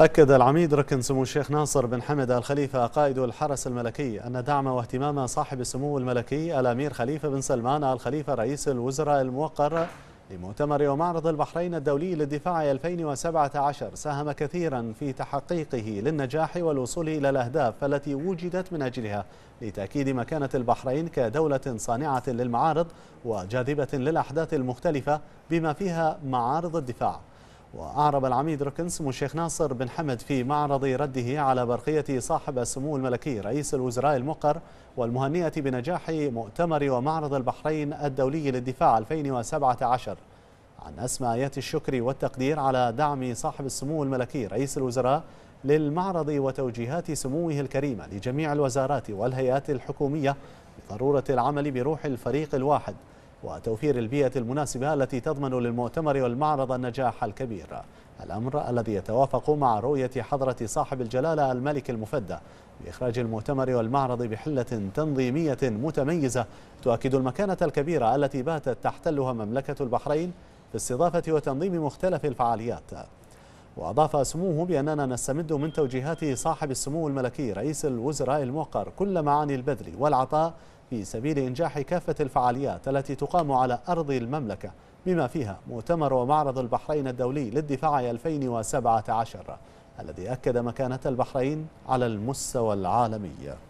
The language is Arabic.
أكد العميد ركن سمو الشيخ ناصر بن حمد الخليفة قائد الحرس الملكي أن دعم واهتمام صاحب السمو الملكي الأمير خليفة بن سلمان الخليفة رئيس الوزراء الموقر لمؤتمر ومعرض البحرين الدولي للدفاع 2017 ساهم كثيرا في تحقيقه للنجاح والوصول إلى الأهداف التي وجدت من أجلها لتأكيد مكانة البحرين كدولة صانعة للمعارض وجاذبة للأحداث المختلفة بما فيها معارض الدفاع وأعرب العميد ركن سمو الشيخ ناصر بن حمد في معرض رده على برقية صاحب السمو الملكي رئيس الوزراء المقر والمهنية بنجاح مؤتمر ومعرض البحرين الدولي للدفاع 2017 عن أسماء آيات الشكر والتقدير على دعم صاحب السمو الملكي رئيس الوزراء للمعرض وتوجيهات سموه الكريمة لجميع الوزارات والهيئات الحكومية بضرورة العمل بروح الفريق الواحد وتوفير البيئة المناسبة التي تضمن للمؤتمر والمعرض النجاح الكبير الأمر الذي يتوافق مع رؤية حضرة صاحب الجلالة الملك المفدى بإخراج المؤتمر والمعرض بحلة تنظيمية متميزة تؤكد المكانة الكبيرة التي باتت تحتلها مملكة البحرين في استضافة وتنظيم مختلف الفعاليات وأضاف سموه بأننا نستمد من توجيهات صاحب السمو الملكي رئيس الوزراء الموقر كل معاني البذل والعطاء في سبيل إنجاح كافة الفعاليات التي تقام على أرض المملكة بما فيها مؤتمر ومعرض البحرين الدولي للدفاع 2017 الذي أكد مكانة البحرين على المستوى العالمي